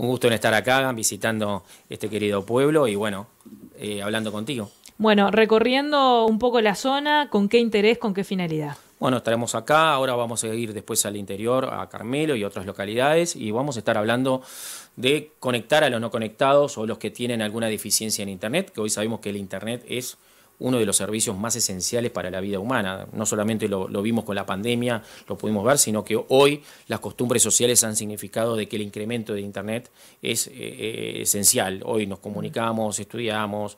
un gusto en estar acá visitando este querido pueblo y bueno, eh, hablando contigo. Bueno, recorriendo un poco la zona, ¿con qué interés, con qué finalidad? Bueno, estaremos acá, ahora vamos a ir después al interior, a Carmelo y otras localidades, y vamos a estar hablando de conectar a los no conectados o los que tienen alguna deficiencia en Internet, que hoy sabemos que el Internet es uno de los servicios más esenciales para la vida humana. No solamente lo, vimos con la pandemia, lo pudimos ver, sino que hoy las costumbres sociales han significado de que el incremento de Internet es eh, eh, esencial. Hoy nos comunicamos, estudiamos,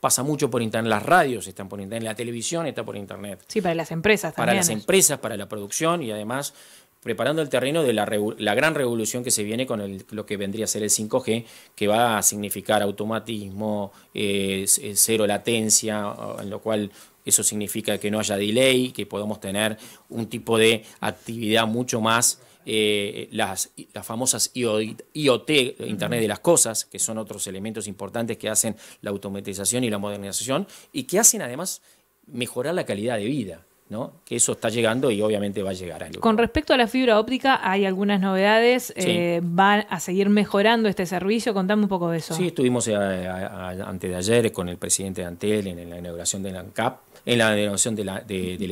pasa mucho por internet, las radios están por internet, la televisión está por internet. Sí, para las empresas también. Para las empresas, para la producción y además preparando el terreno de la, gran revolución que se viene con lo que vendría a ser el 5G, que va a significar automatismo, eh, eh, cero latencia, en lo cual eso significa que no haya delay, que podamos tener un tipo de actividad mucho más... Eh, las, famosas IoT, Internet de las Cosas, que son otros elementos importantes que hacen la automatización y la modernización y que hacen además mejorar la calidad de vida. Que eso está llegando y obviamente va a llegar. A Con respecto a la fibra óptica, hay algunas novedades. Eh, ¿Van a seguir mejorando este servicio? Contame un poco de eso. Sí, estuvimos eh, antes de ayer con el presidente de Antel en, la inauguración del ANCAP en la inauguración del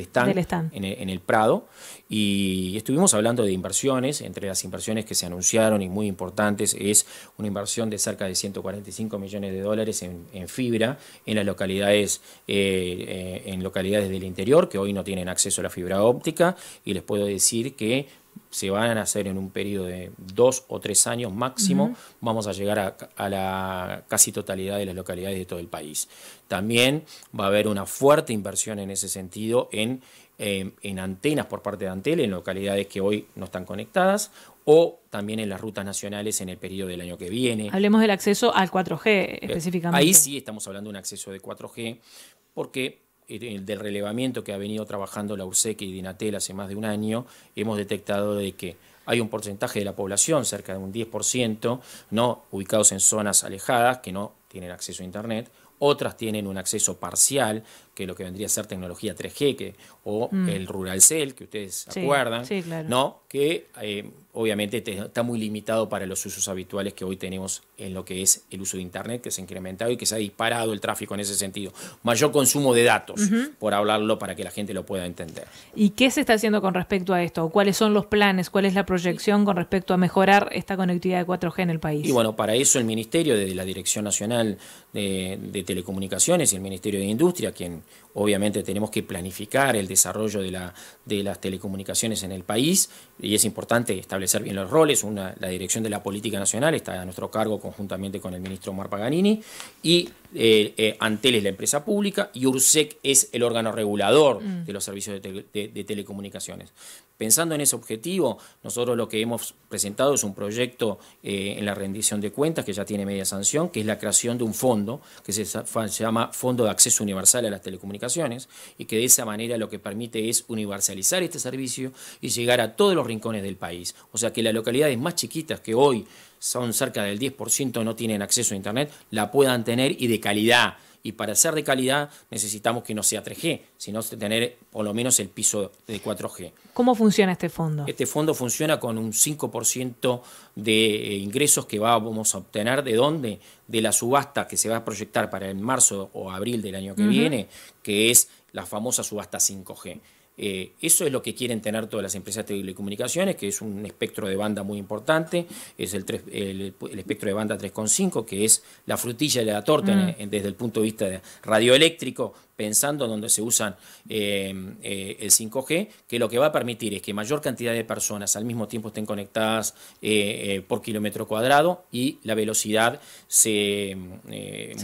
stand, En, el, Prado, y estuvimos hablando de inversiones, entre las inversiones que se anunciaron y muy importantes es una inversión de cerca de 145 millones de dólares en, fibra en las localidades, eh, en localidades del interior, que hoy no tienen acceso a la fibra óptica y les puedo decir que se van a hacer en un periodo de dos o tres años máximo, vamos a llegar a, la casi totalidad de las localidades de todo el país. También va a haber una fuerte inversión en ese sentido en, em, en antenas por parte de Antel, en localidades que hoy no están conectadas, o también en las rutas nacionales en el periodo del año que viene. Hablemos del acceso al 4G eh, específicamente. ahí sí estamos hablando de un acceso de 4G, porque eh, eh, del relevamiento que ha venido trabajando la URSEC y Dinatel hace más de un año, hemos detectado de que hay un porcentaje de la población, cerca de un 10%, ¿no? ubicados en zonas alejadas que no tienen acceso a Internet, otras tienen un acceso parcial, que lo que vendría a ser tecnología 3G, que, o mm. el Rural Cell, que ustedes acuerdan, ¿no? que eh, obviamente está muy limitado para los usos habituales que hoy tenemos en lo que es el uso de Internet, que se ha incrementado y que se ha disparado el tráfico en ese sentido. Mayor consumo de datos, por hablarlo para que la gente lo pueda entender. ¿Y qué se está haciendo con respecto a esto? ¿Cuáles son los planes? ¿Cuál es la proyección con respecto a mejorar esta conectividad de 4G en el país? Y bueno, para eso el Ministerio, desde la Dirección Nacional de Telecomunicaciones y el Ministerio de Industria, quien Obviamente tenemos que planificar el desarrollo de, la, de las telecomunicaciones en el país y es importante establecer bien los roles. Una, la dirección de la política nacional está a nuestro cargo conjuntamente con el ministro Omar Paganini y eh, eh, Antel es la empresa pública y URSEC es el órgano regulador mm. de los servicios de telecomunicaciones. Pensando en ese objetivo, nosotros lo que hemos presentado es un proyecto eh, en la rendición de cuentas que ya tiene media sanción, que es la creación de un fondo que se, se llama Fondo de Acceso Universal a las Telecomunicaciones y que de esa manera lo que permite es universalizar este servicio y llegar a todos los rincones del país. O sea que las localidades más chiquitas que hoy son cerca del 10% no tienen acceso a Internet, la puedan tener y de calidad y para ser de calidad necesitamos que no sea 3G, sino tener por lo menos el piso de 4G. ¿Cómo funciona este fondo? Este fondo funciona con un 5% de eh, ingresos que vamos a obtener de dónde? De la subasta que se va a proyectar para el marzo o abril del año que viene, que es la famosa subasta 5G. Eh, eso es lo que quieren tener todas las empresas de telecomunicaciones, que es un espectro de banda muy importante, es el, el, espectro de banda 3.5, que es la frutilla de la torta mm. desde el punto de vista de radioeléctrico, pensando en donde se usan eh, eh, el 5G, que lo que va a permitir es que mayor cantidad de personas al mismo tiempo estén conectadas eh, por kilómetro cuadrado y la velocidad se, mm,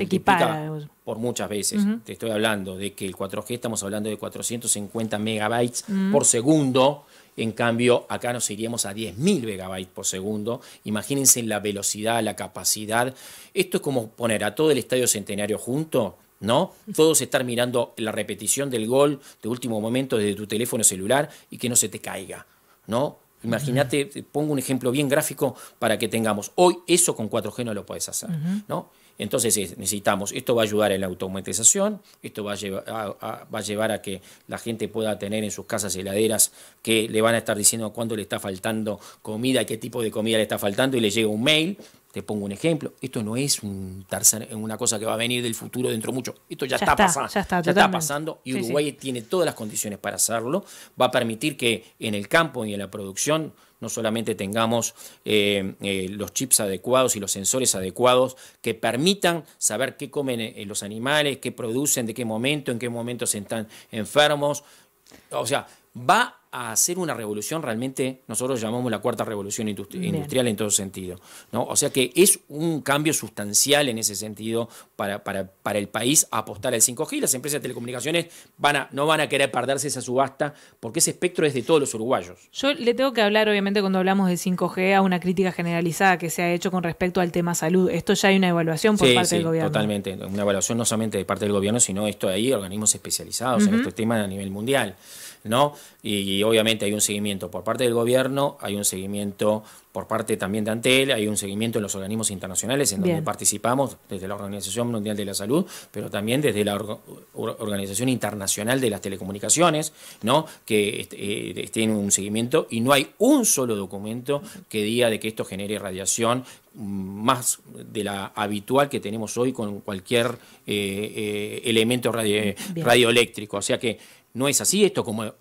equipara por muchas veces. Te estoy hablando de que el 4G estamos hablando de 450 megabytes por segundo. En cambio, acá nos iríamos a 10.000 megabytes por segundo. Imagínense la velocidad, la capacidad. Esto es como poner a todo el estadio centenario junto ¿no? Todos estar mirando la repetición del gol de último momento desde tu teléfono celular y que no se te caiga, ¿no? Imagínate, pongo un ejemplo bien gráfico para que tengamos. Hoy eso con 4G no lo puedes hacer, ¿no? Entonces necesitamos, esto va a ayudar en la automatización, esto va a, llevar a, va a, llevar a que la gente pueda tener en sus casas heladeras que le van a estar diciendo cuándo le está faltando comida, qué tipo de comida le está faltando y le llega un mail, te pongo un ejemplo, esto no es un una cosa que va a venir del futuro dentro mucho, esto ya, está, pasando, ya está, pasando y Uruguay tiene todas las condiciones para hacerlo, va a permitir que en el campo y en la producción no solamente tengamos eh, eh, los chips adecuados y los sensores adecuados que permitan saber qué comen eh, los animales, qué producen, de qué momento, en qué momento se están enfermos, o sea, va a hacer una revolución realmente, nosotros llamamos la cuarta revolución industrial en todo sentido. ¿no? O sea que es un cambio sustancial en ese sentido para, para, para el país apostar al 5G las empresas de telecomunicaciones van a, no van a querer perderse esa subasta porque ese espectro es de todos los uruguayos. Yo le tengo que hablar, obviamente, cuando hablamos de 5G, a una crítica generalizada que se ha hecho con respecto al tema salud. Esto ya hay una evaluación por parte del gobierno. Totalmente, una evaluación no solamente de parte del gobierno, sino esto de ahí, organismos especializados en este tema a nivel mundial. ¿no? Y, obviamente hay un seguimiento por parte del gobierno, hay un seguimiento por parte también de Antel, hay un seguimiento en los organismos internacionales en donde participamos, desde la Organización Mundial de la Salud, pero también desde la Organización Internacional de las Telecomunicaciones, ¿no? Que eh, esté tiene un seguimiento y no hay un solo documento que diga de que esto genere radiación mm, más de la habitual que tenemos hoy con cualquier eh, eh, elemento radioeléctrico. O sea que no es así esto como...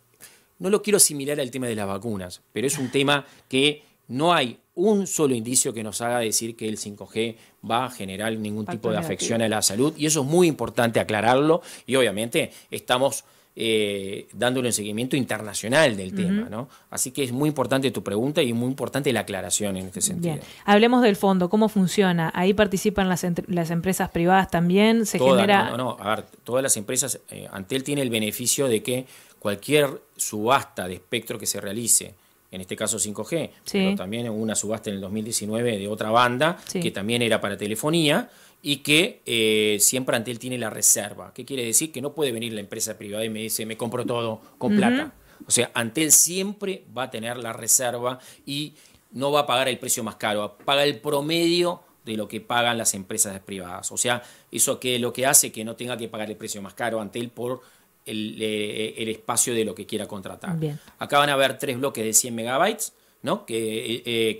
No lo quiero asimilar al tema de las vacunas, pero es un tema que no hay un solo indicio que nos haga decir que el 5G va a generar ningún tipo de afección a la salud y eso es muy importante aclararlo y obviamente estamos eh, dándole un seguimiento internacional del tema. ¿no? Así que es muy importante tu pregunta y muy importante la aclaración en este sentido. Bien. Hablemos del fondo, cómo funciona. Ahí participan las, empresas privadas también. Se genera... No, no, a ver, todas las empresas, ante eh, Antel tiene el beneficio de que cualquier subasta de espectro que se realice en este caso 5G, pero también hubo una subasta en el 2019 de otra banda que también era para telefonía y que eh, siempre Antel tiene la reserva. ¿Qué quiere decir? Que no puede venir la empresa privada y me dice, me compro todo con plata. O sea, Antel siempre va a tener la reserva y no va a pagar el precio más caro, paga el promedio de lo que pagan las empresas privadas. O sea, eso que lo que hace que no tenga que pagar el precio más caro Antel por eh, eh, el, espacio de lo que quiera contratar. Acá van a ver tres bloques de 100 megabytes, ¿no? Eh,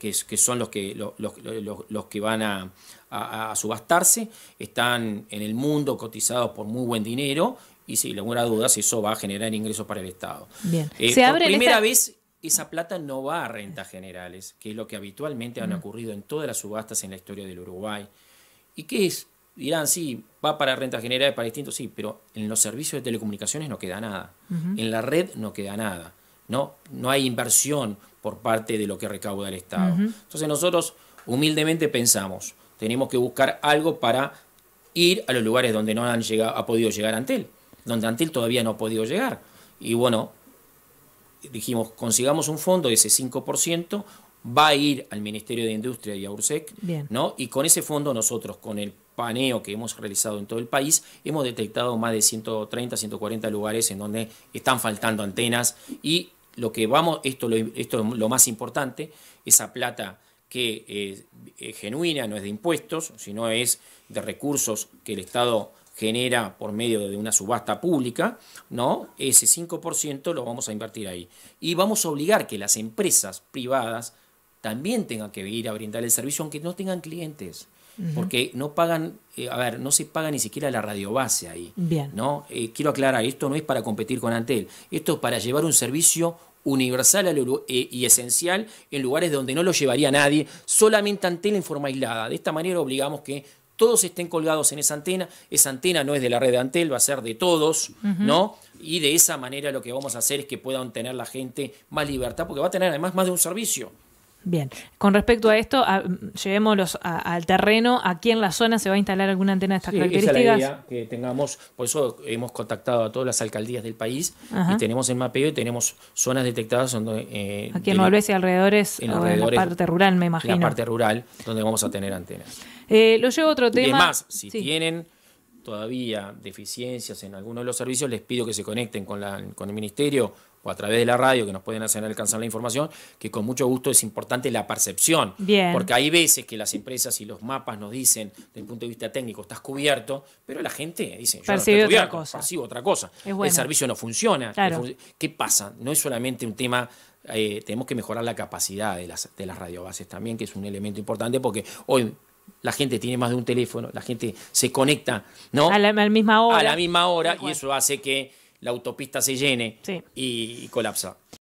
que, que, son los que, los, que van a, subastarse, están en el mundo cotizados por muy buen dinero y sin ninguna duda eso va a generar ingresos para el Estado. Bien. Se abre primera vez esa plata no va a rentas generales, que es lo que habitualmente han ocurrido en todas las subastas en la historia del Uruguay. ¿Y qué es? dirán, sí, va para rentas generales, para distintos, sí, pero en los servicios de telecomunicaciones no queda nada. En la red no queda nada. No, no hay inversión por parte de lo que recauda el Estado. Entonces nosotros humildemente pensamos, tenemos que buscar algo para ir a los lugares donde no han llegado, ha podido llegar Antel, donde Antel todavía no ha podido llegar. Y bueno, dijimos, consigamos un fondo de ese 5%, va a ir al Ministerio de Industria y a URSEC, ¿no? Y con ese fondo nosotros, con el paneo que hemos realizado en todo el país, hemos detectado más de 130, 140 lugares en donde están faltando antenas y lo que vamos, esto, esto es lo más importante, esa plata que eh, es genuina, no es de impuestos, sino es de recursos que el Estado genera por medio de una subasta pública, ¿no? Ese 5% lo vamos a invertir ahí. Y vamos a obligar que las empresas privadas también tengan que ir a brindar el servicio aunque no tengan clientes porque no pagan, eh, a ver, no se paga ni siquiera la radio base ahí. Bien. ¿no? Eh, quiero aclarar, esto no es para competir con Antel, esto es para llevar un servicio universal eh, y esencial en lugares donde no lo llevaría nadie, solamente Antel en forma aislada. De esta manera obligamos que todos estén colgados en esa antena, esa antena no es de la red de Antel, va a ser de todos, ¿no? Y de esa manera lo que vamos a hacer es que puedan tener la gente más libertad, porque va a tener además más de un servicio. Bien, con respecto a esto, mm, llevémoslos al terreno, aquí en la zona se va a instalar alguna antena de estas sí, Esa es la idea que tengamos, por eso hemos contactado a todas las alcaldías del país y tenemos el mapeo y tenemos zonas detectadas donde... Eh, aquí en Olves y alrededores, en, la parte rural, me imagino. En la parte rural, donde vamos a tener antenas. Eh, lo llevo a otro tema. Y además, si tienen todavía deficiencias en alguno de los servicios, les pido que se conecten con, la, con el ministerio o a través de la radio que nos pueden hacer alcanzar la información, que con mucho gusto es importante la percepción. Porque hay veces que las empresas y los mapas nos dicen, desde el punto de vista técnico, estás cubierto, pero la gente dice, yo no otra cosa. percibo otra cosa. El servicio no funciona. ¿Qué pasa? No es solamente un tema eh, tenemos que mejorar la capacidad de las, de las radiobases también, que es un elemento importante porque hoy la gente tiene más de un teléfono, la gente se conecta ¿no? misma hora, a la misma hora y eso hace que la autopista se llene y colapsa.